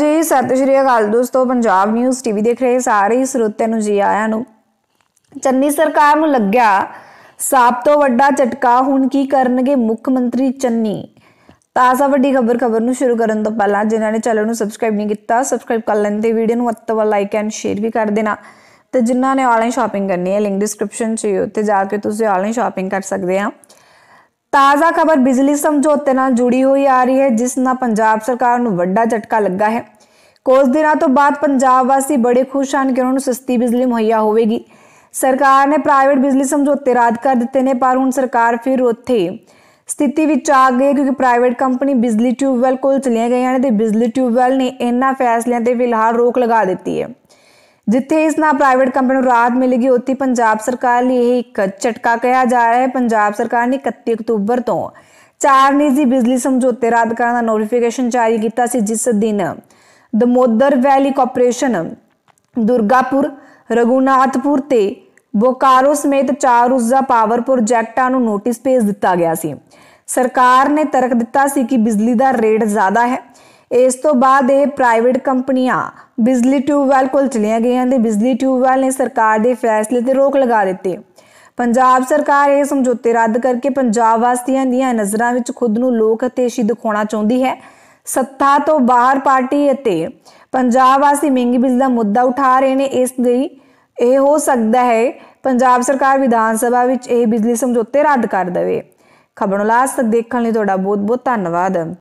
ਜੀ ਸਤਿ ਸ਼੍ਰੀ ਅਕਾਲ ਦੋਸਤੋ ਪੰਜਾਬ ਨਿਊਜ਼ ਟੀਵੀ ਦੇਖ ਰਹੇ ਸਾਰੇ ਸਰੋਤਿਆਂ ਨੂੰ ਜੀ ਆਇਆਂ ਨੂੰ ਚੰਨੀ ਸਰਕਾਰ ਨੂੰ ਲੱਗਿਆ ਸਾਪ ਤੋਂ ਵੱਡਾ ਝਟਕਾ ਹੁਣ ਕੀ ਕਰਨਗੇ ਮੁੱਖ ਮੰਤਰੀ ਚੰਨੀ ਤਾਜ਼ਾ ਵੱਡੀ ਖਬਰ ਖਬਰ ਨੂੰ ਸ਼ੁਰੂ ਕਰਨ ਤੋਂ ਪਹਿਲਾਂ ਜਿਨ੍ਹਾਂ ਨੇ ਚੈਨਲ ਨੂੰ ਸਬਸਕ੍ਰਾਈਬ ਨਹੀਂ ਕੀਤਾ ਸਬਸਕ੍ਰਾਈਬ ਕਰ ਲੈਣ ਤੇ ਵੀਡੀਓ ਨੂੰ ਅੱਤਵਾ ਲਾਈਕ ਐਂਡ ਸ਼ੇਅਰ ਵੀ ਕਰ ਦੇਣਾ ਤੇ ਜਿਨ੍ਹਾਂ ਨੇ ਆਨਲਾਈਨ ਸ਼ਾਪਿੰਗ ਕਰਨੀ ਹੈ ਲਿੰਕ ਡਿਸਕ੍ਰਿਪਸ਼ਨ 'ਚ ਉੱਤੇ ਜਾ ਕੇ ਤੁਸੀਂ ਆਨਲਾਈਨ ਸ਼ਾਪਿੰਗ ਕਰ ਸਕਦੇ ਆ ਤਾਜ਼ਾ ਖਬਰ ਬਿਜਲੀ ਸਮਝੌਤੇ ਨਾਲ ਜੁੜੀ ਹੋਈ ਆ ਰਹੀ ਹੈ ਜਿਸ ਨਾਲ ਪੰਜਾਬ ਸਰਕਾਰ ਨੂੰ ਵੱਡਾ ਝਟਕਾ ਲੱਗਾ ਹੈ ਕੋਸ ਦਿਨਾਂ ਤੋਂ ਬਾਅਦ ਪੰਜਾਬ ਵਾਸੀ ਬੜੇ ਖੁਸ਼ ਹਨ ਕਿ ਉਹਨਾਂ ਨੂੰ ਸਸਤੀ ਬਿਜਲੀ ਮੁਹੱਈਆ ਹੋਵੇਗੀ ਸਰਕਾਰ ਨੇ ਪ੍ਰਾਈਵੇਟ ਬਿਜਲੀ ਸਮਝੌਤੇ ਰਾਦ ਕਰ ਦਿੱਤੇ ਨੇ ਪਰ ਹੁਣ ਸਰਕਾਰ ਫਿਰ ਉੱਥੇ ਸਥਿਤੀ ਵਿੱਚ ਆ ਗਈ ਕਿਉਂਕਿ ਪ੍ਰਾਈਵੇਟ ਕੰਪਨੀ ਬਿਜਲੀ ਟਿਊਬਵੈਲ ਕੋਲ ਚਲੀਆਂ ਗਈਆਂ ਨੇ ਤੇ ਬਿਜਲੀ ਟਿਊਬਵੈਲ ਨੇ ਇਹਨਾਂ ਫੈਸਲਿਆਂ ਤੇ ਫਿਲਹਾਲ ਰੋਕ ਲਗਾ ਦਿੱਤੀ ਹੈ ਜਿੱਥੇ ਇਸ ਨਾਲ ਪ੍ਰਾਈਵੇਟ ਕੰਪਨੀ ਨੂੰ ਰਾਹਤ ਮਿਲੇਗੀ ਉੱਥੇ ਪੰਜਾਬ ਸਰਕਾਰ ਲਈ ਇਹ ਇੱਕ ਝਟਕਾ ਕਿਹਾ ਜਾ ਰਿਹਾ ਹੈ ਪੰਜਾਬ ਸਰਕਾਰ ਨੇ 31 ਅਕਤੂਬਰ ਤੋਂ ਚਾਰ ਨਿੱਜੀ ਬਿਜਲੀ ਸਮਝੌਤੇ ਰੱਦ ਕਰਨ ਦਾ ਨੋਟੀਫਿਕੇਸ਼ਨ ਜਾਰੀ ਕੀਤਾ ਸੀ ਜਿਸ ਦਿਨ ਦਮੋਦਰ ਵੈਲੀ ਕਾਰਪੋਰੇਸ਼ਨ ਦੁਰਗਾਪੁਰ ਰਗੂਨਾਥਪੁਰ ਤੇ ਬੋਕਾਰੋ ਸਮੇਤ ਚਾਰ ਉਸਜਾ ਪਾਵਰ ਪ੍ਰੋਜੈਕਟਾਂ ਨੂੰ ਨੋਟਿਸ ਭੇਜ ਦਿੱਤਾ ਗਿਆ ਸੀ ਸਰਕਾਰ ਨੇ ਤਰਕ ਦਿੱਤਾ ਸੀ ਕਿ ਬਿਜਲੀ ਦਾ ਰੇਟ ਜ਼ਿਆਦਾ ਹੈ ਇਸ ਤੋਂ ਬਾਅਦ ਇਹ ਪ੍ਰਾਈਵੇਟ ਕੰਪਨੀਆਂ ਬਿਜਲੀ ਟਿਊਬਵੈਲ ਕੋਲ ਚਲੀਆਂ ਗਈਆਂ ਤੇ ਬਿਜਲੀ ਟਿਊਬਵੈਲ ਨੇ ਸਰਕਾਰ ਦੇ ਫੈਸਲੇ ਤੇ ਰੋਕ ਲਗਾ ਦਿੱਤੀ ਪੰਜਾਬ ਸਰਕਾਰ ਇਹ ਸਮਝੌਤੇ ਰੱਦ ਕਰਕੇ ਪੰਜਾਬ ਵਾਸੀਆਂ ਦੀਆਂ ਨਜ਼ਰਾਂ ਵਿੱਚ ਖੁਦ ਨੂੰ ਲੋਕ ਹਿਤੇਸ਼ੀ ਦਿਖਾਉਣਾ ਚਾਹੁੰਦੀ ਹੈ ਸੱਤਾ ਤੋਂ ਬਾਹਰ ਪਾਰਟੀ ਅਤੇ ਪੰਜਾਬ ਵਾਸੀ ਮਹਿੰਗੀ ਬਿਜਲੀ ਦਾ ਮੁੱਦਾ ਉਠਾ ਰਹੇ ਨੇ ਇਸ ਲਈ ਇਹ ਹੋ ਸਕਦਾ ਹੈ ਪੰਜਾਬ ਸਰਕਾਰ ਵਿਧਾਨ ਸਭਾ ਵਿੱਚ ਇਹ ਬਿਜਲੀ ਸਮਝੌਤੇ ਰੱਦ ਕਰ ਦੇਵੇ ਖਬਰ ਨੂੰ ਲਾਸਟ ਤੱਕ ਦੇਖਣ ਲਈ ਤੁਹਾਡਾ ਬਹੁਤ ਬਹੁਤ ਧੰਨਵਾਦ